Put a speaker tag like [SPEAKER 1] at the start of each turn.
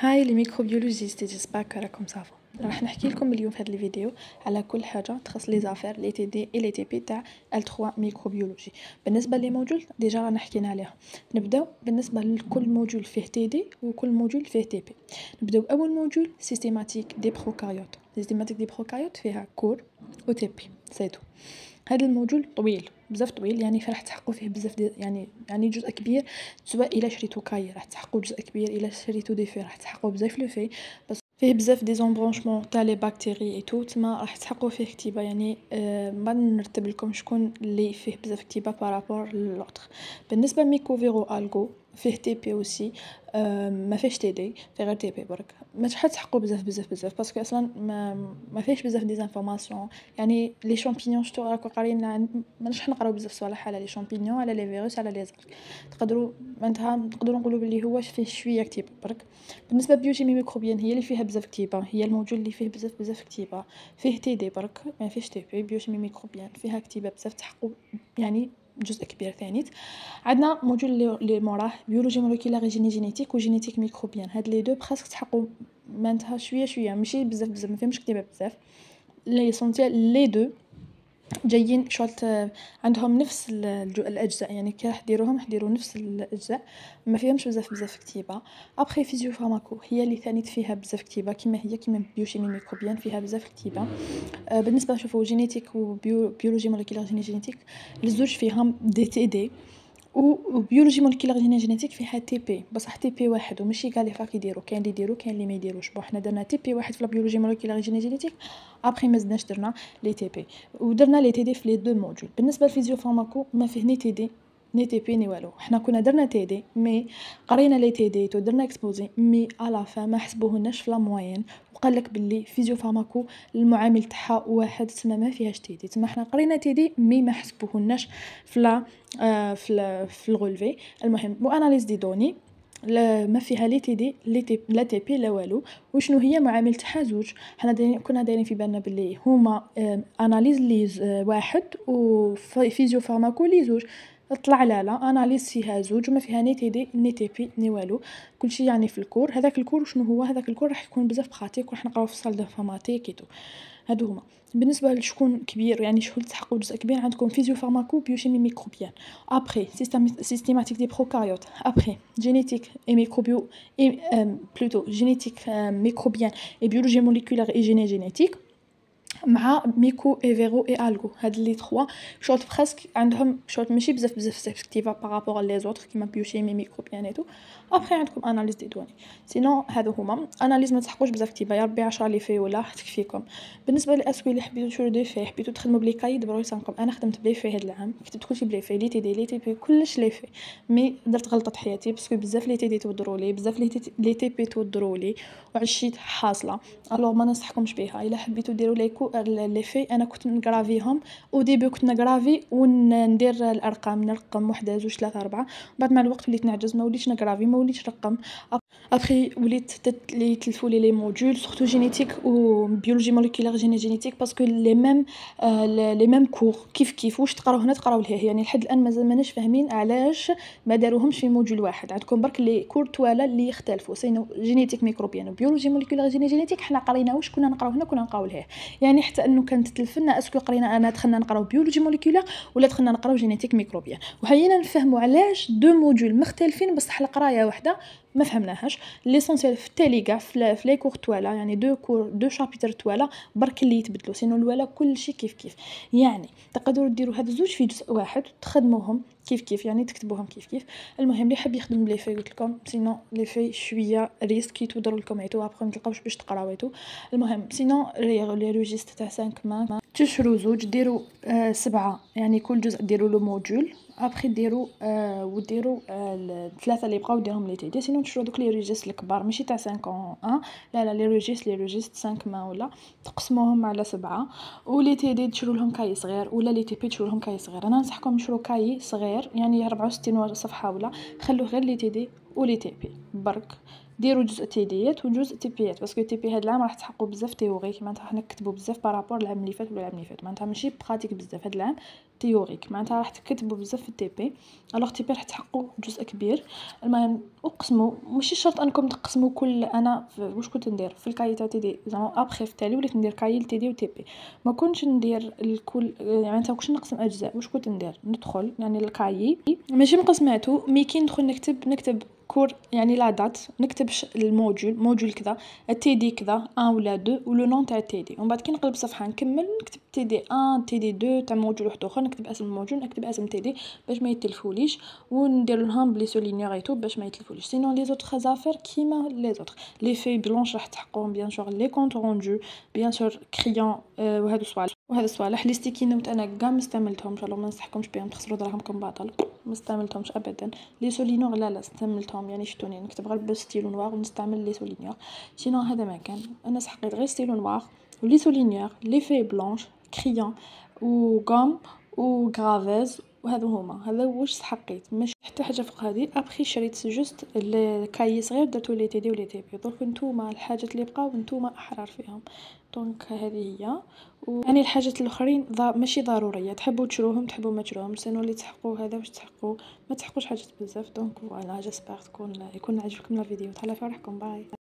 [SPEAKER 1] هاي الميكروبيولوجيست ديال سباك راكم صافا راح نحكي لكم اليوم في هذا الفيديو على كل حاجه تخص لي زافير لي تي دي اي لي تي بي تاع ال 3 ميكروبيولوجي بالنسبه لي موجول ديجا رانا حكينا عليها نبداو بالنسبه لكل موجول فيه تي دي وكل موجول فيه تي بي نبداو اول موجول سيستيماتيك دي بروكاريوت سيستيماتيك دي بروكاريوت فيها كور و تي بي سيتو هذا الموديول طويل بزاف طويل يعني فراح تحقو فيه بزاف يعني يعني جزء كبير سواء الا شريتو كاي راح تحقو جزء كبير الا شريتو دي في راح تحقو بزاف لو في بس فيه بزاف دي زومبرونشمون تاع لي باكتيري اي تو تما راح تحقو فيه كتيبه يعني آه نرتب لكم شكون اللي فيه بزاف كتيبه بارابور لوتر بالنسبه ميكوفيرو الغو فيه تي بي اوسي ما فيهش تي دي فيه غير تي بي برك ما تحاول حقو بزاف بزاف بزاف باسكو اصلا ما ما فيهش بزاف دي زانفورماسيون يعني لي شامبينيون شتو راكو قاريين نش حنقراو بزاف صوالح على لي شامبينيون على لي فيروس على لي زرق تقدروا معناتها نقدروا نقولوا بلي هو فيه شويه كتيبه برك بالنسبه بيوتي ميكروبيان هي اللي فيها بزاف كتيبه هي الموجود اللي فيه بزاف بزاف كتيبه فيه تي دي برك ما فيهش تي بي بيوتي ميكروبيان فيها كتيبه بزاف تحقو يعني جزء كبير ثاني عندنا موديول اللي موراه بيولوجي مولكيولار جيني جينيتيك وجينيتيك ميكروبيان هاد لي دو بريسك تحقوا معناتها شويه شويه ماشي بزاف بزاف ما فهمش كتابه بزاف لي سونتيال لي دو جايين شولت عندهم نفس الاجزاء يعني كي راح ديروهم راح ديروا نفس الاجزاء ما فيهمش بزاف بزاف كتيبه ابخي فيزيو فارماكو هي اللي ثاني فيها بزاف كتيبه كيما هي كيما بيوشيمي ميكروبيان فيها بزاف كتيبه آه، بالنسبه نشوفوا جينيتيك وبيولوجي موليكولير جينيتيك الزوج فيهم دي تي دي وبيولوجي مولكيولار هنا جينيتيك فيها تي بي بصح تي بي واحد وماشي كاع لي فاك يديرو كاين اللي يديرو كاين اللي ما يديروش بون حنا درنا تي بي واحد في البيولوجي مولكيولار جينيتيك ابخي ما زدناش درنا لي تي بي ودرنا لي تي دي في لي دو موديول بالنسبه للفيزيو فارماكو ما فيه ني تي دي ني تي بي ني والو حنا كنا درنا تي دي مي قرينا لي تي دي تو درنا اكسبوزي مي على فا ما حسبوهناش في لا موين وقال لك باللي فيزيو فارماكو المعامل تاعها واحد تما ما فيهاش تي دي تما حنا قرينا تي دي مي ما حسبوهناش في لا آه في في الغولفي المهم اناليز دي دوني ما فيها لي تي دي لي تي لا تي بي لا والو وشنو هي معامل تاعها زوج حنا دايرين كنا دايرين في بالنا باللي هما اناليز لي آه، واحد وفيزيو فارماكو لي زوج طلع لا لا اناليز فيها زوج وما فيها ني تي دي ني تي بي ني والو كلشي يعني في الكور هذاك الكور شنو هو هذاك الكور راح يكون بزاف بخاتيك وراح نقراو في الصال دافاماتيك ايتو هادو هما بالنسبه لشكون كبير يعني شكون تحققوا جزء كبير عندكم فيزيو فارماكو بيوشيمي ميكروبيان ابري سيستيماتيك دي بروكاريوت ابري جينيتيك اي ميكروبيو اي بلوتو جينيتيك ميكروبيان اي بيولوجي موليكولير اي جيني جينيتيك مع ميكو اي فيرو اي الغو هاد لي تخوا شورت بريسك عندهم شورت ماشي بزاف بزاف سيكتيفا بارابور لي زوتر كيما بيوشيمي بيان اي تو ابخي عندكم اناليز دي دواني سينو هادو هما اناليز ما تحقوش بزاف كتيبه يا ربي 10 لي في ولا تكفيكم بالنسبه للاسوي اللي حبيتو دي في حبيتو تخدمو بلي كاي دبروا يسانكم انا خدمت بلي في هاد العام كتبت كلشي بلي في لي تي دي لي تي بي كلش لي في مي درت غلطه حياتي باسكو بزاف لي تي دي تودرو لي بزاف لي تي بي تودرو لي وعشيت حاصله الوغ ما ننصحكمش بها الا حبيتو ديروا ليكو لي في انا كنت نغرافيهم او ديبي كنت نغرافي وندير الارقام نرقم وحده زوج ثلاثة أربعة بعد مع الوقت وليت نعجز ما وليتش نغرافي ما وليتش نرقم ابخي وليت تت لي يتلفوا لي لي موديول سورتو جينيتيك و بيولوجي موليكولار جيني جينيتيك باسكو لي ميم لي ميم كور كيف كيف واش تقراو هنا تقراو لهيه يعني لحد الان مازال ماناش فاهمين علاش ما داروهمش في موديول واحد عندكم برك لي كور توالا اللي يختلفوا سينو جينيتيك ميكروبيان يعني بيولوجي موليكولار جيني جينيتيك حنا قرينا واش كنا نقراو هنا كنا نقراو لهيه يعني حتى انه كانت تلفنا اسكو قرينا انا دخلنا نقراو بيولوجي موليكولار ولا دخلنا نقراو جينيتيك ميكروبيان يعني. نفهموا علاش دو موديول مختلفين بصح القرايه واحده ما فهمناهاش ليسونسيال في التالي كاع في لي كور توالا يعني دو كور دو شابيتر توالا برك اللي يتبدلوا سينو الوالا كلشي كيف كيف يعني تقدروا ديروا هاد الزوج في جزء واحد تخدموهم كيف كيف يعني تكتبوهم كيف كيف المهم اللي حاب يخدم بلي في قلت لكم سينو لي في شويه ريسك يتودر لكم ايتو بقى ما تلقاوش باش ايتو المهم سينو لي روجيست تاع 5 مان تشرو زوج ديروا آه سبعه يعني كل جزء ديروا لو موديول ابخي ديروا آه وديروا آه الثلاثه اللي بقاو ديرهم لي تيدي سينو تشرو دوك لي روجيست الكبار ماشي تاع 5 1 لا لا لي روجيست لي روجيست 5 ما ولا تقسموهم على سبعه ولي تيدي تشرو لهم كاي صغير ولا لي تيبي تشرو لهم كاي صغير انا ننصحكم تشرو كاي صغير صغير يعني 64 صفحه ولا خلوه غير لي تي دي ولي تي بي برك ديروا جزء تي ديات وجزء تي بيات باسكو تي بي هاد العام راح تحققوا بزاف تيوغي معنتها حنا كتبوا بزاف بارابور العام اللي فات ولا العام اللي فات معناتها ماشي براتيك بزاف هاد العام تيوريك معناتها راح تكتبوا بزاف في التيبي الوغ تيبي راح تحققوا جزء كبير المهم اقسموا ماشي شرط انكم تقسموا كل انا واش كنت ندير في الكاي تاع تي دي زعما ابخي في تالي وليت ندير كاي تي دي وتي بي ما كنتش ندير الكل يعني معناتها كنت نقسم اجزاء واش كنت ندير ندخل يعني الكاي ماشي مقسماتو مي كي ندخل نكتب نكتب كور يعني لا دات نكتب الموديول موديول كذا تي دي كذا ان ولا دو ولو نون تاع تي دي ومن بعد كي نقلب صفحه نكمل نكتب تي دي ان تي دي دو تاع موديول واحد اخر نكتب اسم الموديول نكتب اسم تي دي باش ما يتلفوليش وندير لهم بلي سولينيغ تو باش ما يتلفوليش سينو لي زوتر زافير كيما لي زوتر لي في بلونش راح تحقهم بيان سور لي كونت روندو بيان سور كريون وهادو سوالف وهذا الصوالح لي ستيكي انا كاع مستعملتهمش لو ما نصحكمش بهم تخسروا دراهمكم باطل ما استعملتهمش ابدا لي سولينو لا لا استعملتهم يعني شتوني نكتب غير بستيلو نوار ونستعمل لي سولينور سينو هذا ما كان انا سحقيت غير ستيلو نوار ولي سولينور لي في بلونش كريون و غرافيز وهذو هما هذا واش حقيت ماشي حتى حاجه فوق هذه ابخي شريت جوست الكاي صغير درتو لي تي دي ولي تي بي دونك نتوما الحاجات اللي بقاو نتوما احرار فيهم دونك هذه هي يعني الحاجات الاخرين ضا ماشي ضروريه تحبوا تشروهم تحبوا ما تشروهم سينو اللي تحقوا هذا واش تحقوا ما تحقوش حاجات بزاف دونك فوالا جيسبر تكون يكون عجبكم الفيديو تهلاو في روحكم باي